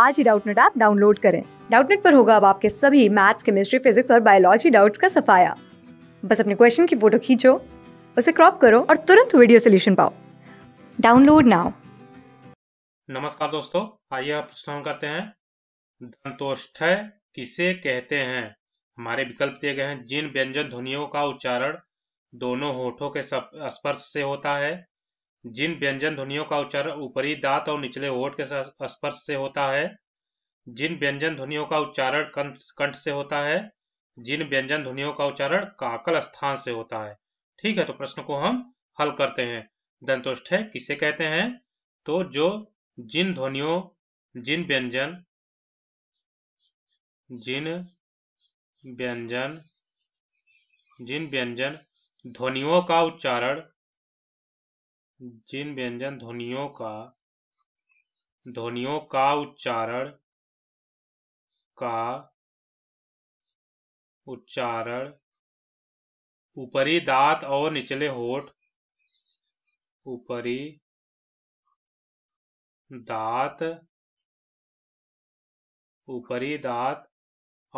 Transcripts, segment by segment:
आज ही Doubtnut app download करें डाउटनेट पर होगा अब आपके सभी मैथ्स केमिस्ट्री फिजिक्स और बायोलॉजी डाउट्स का सफाया बस अपने क्वेश्चन की फोटो खींचो उसे क्रॉप करो और तुरंत वीडियो सोल्यूशन पाओ डाउनलोड नाउ नमस्कार दोस्तों आइए आप प्रश्न करते हैं दंतोष्ठय किसे कहते हैं हमारे विकल्प दिए गए हैं जिन व्यंजन ध्वनियों का उच्चारण दोनों होठों के स्पर्श से होता है जिन व्यंजन ध्वनियों का उच्चारण ऊपरी दांत और निचले होठ के स्पर्श से होता है जिन व्यंजन ध्वनियों का उच्चारण कंठ से होता है जिन व्यंजन ध्वनियों का उच्चारण काकल स्थान से होता है ठीक है तो प्रश्न को हम हल करते हैं दंतोष्ठ है किसे कहते हैं तो जो जिन ध्वनियों जिन व्यंजन जिन व्यंजन जिन व्यंजन ध्वनियों का उच्चारण जिन व्यंजन ध्वनियों का ध्वनियों का उच्चारण का उच्चारण ऊपरी दांत और निचले होठ ऊपरी दांत ऊपरी दांत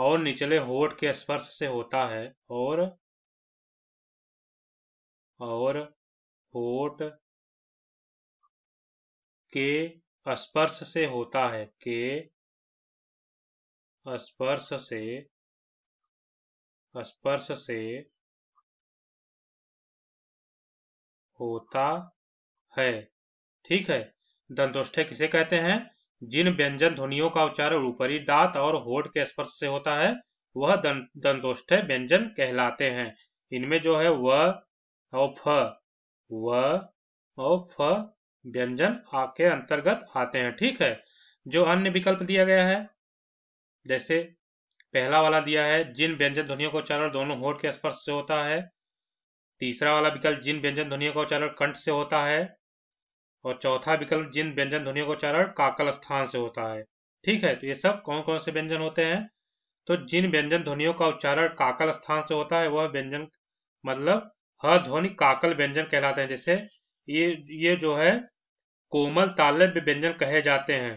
और निचले होठ के स्पर्श से होता है और और होठ के स्पर्श से होता है के स्पर्श से स्पर्श से होता है ठीक है दंतोष्ठे किसे कहते हैं जिन व्यंजन ध्वनियों का उच्चारण ऊपरी दांत और होट के स्पर्श से होता है वह दंतोष्ठे व्यंजन कहलाते हैं इनमें जो है व और फ व और फ व्यंजन आ के अंतर्गत आते हैं ठीक है जो अन्य विकल्प दिया गया है जैसे पहला वाला दिया है जिन व्यंजन ध्वनियों का उच्चारण दोनों होठ के स्पर्श से होता है तीसरा वाला विकल्प जिन व्यंजन ध्वनियों का उच्चारण कंठ से होता है और चौथा विकल्प जिन व्यंजन ध्वनियों का उच्चारण काकल स्थान से होता है ठीक है तो ये सब कौन कौन से व्यंजन होते हैं तो जिन व्यंजन ध्वनियों का उच्चारण काकल स्थान से होता है वह व्यंजन मतलब ह ध्वनि काकल व्यंजन कहलाते हैं जैसे ये ये जो है कोमल तालव्य व्यंजन कहे जाते हैं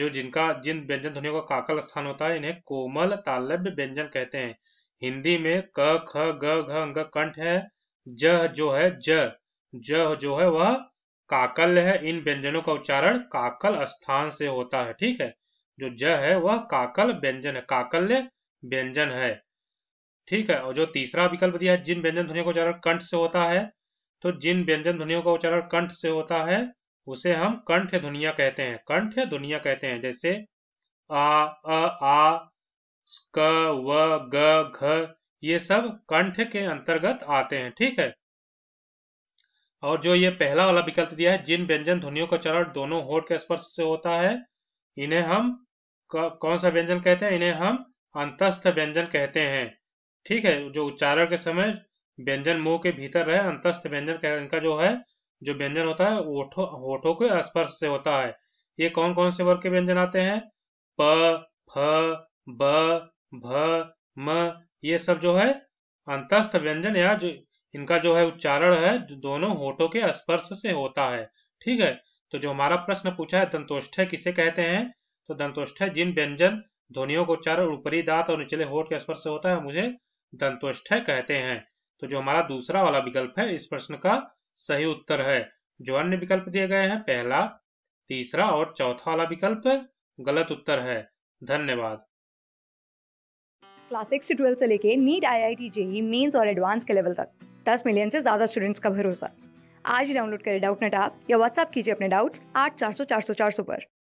जो जिनका जिन व्यंजन ध्वनियों का काकल स्थान होता है इन्हें कोमल तालव्य व्यंजन कहते हैं हिंदी में क ख ग घ अंग कंठ है ज जो है ज ज जो है वह काकल है इन व्यंजनों का उच्चारण काकल स्थान से होता है ठीक है जो ज है वह काकल व्यंजन है काकल्य व्यंजन है ठीक है और जो तीसरा विकल्प दिया है जिन व्यंजन ध्वनियों का उच्चारण कंठ से होता है तो जिन व्यंजन ध्वनियों का उच्चारण कंठ से होता है उसे हम कंठ ध्वनिया कहते हैं कंठ ध्वनिया कहते हैं जैसे आ अ आ, आ क व ग घ ये सब कंठ के अंतर्गत आते हैं ठीक है और जो ये पहला वाला विकल्प दिया है जिन व्यंजन ध्वनियों का चरण दोनों होठ के स्पर्श से होता है इन्हें हम कौन सा व्यंजन कहते हैं इन्हें हम अंतस्थ व्यंजन कहते हैं ठीक है जो उच्चारण के समय व्यंजन मुंह के भीतर रहे अंतस्थ व्यंजन इनका जो है जो व्यंजन होता है होठो होठों के स्पर्श से होता है ये कौन कौन से वर्ग के व्यंजन आते हैं प फ ब भ म ये सब जो है अंतस्थ व्यंजन या जो इनका जो है उच्चारण है जो दोनों होठों के स्पर्श से होता है ठीक है तो जो हमारा प्रश्न पूछा है दंतोष्ठय किसे कहते हैं तो दंतोष्ठ जिन व्यंजन ध्वनियों को उच्चारण ऊपरी दांत और निचले होठ के स्पर्श से होता है मुझे दंतोष्ठ कहते हैं तो जो हमारा दूसरा वाला विकल्प है इस प्रश्न का सही उत्तर है जो अन्य विकल्प दिए गए हैं पहला तीसरा और चौथा वाला विकल्प गलत उत्तर है धन्यवाद क्लास सिक्स ट्वेल्थ से लेके NEET I I T JEE mains और एडवांस के लेवल तक दस मिलियन से ज़्यादा स्टूडेंट्स का भरोसा आज ही डाउनलोड करें डाउट नेट आप या व्हाट्सअप कीजिए अपने डाउट्स आठ चार सौ चार सौ चार सौ पर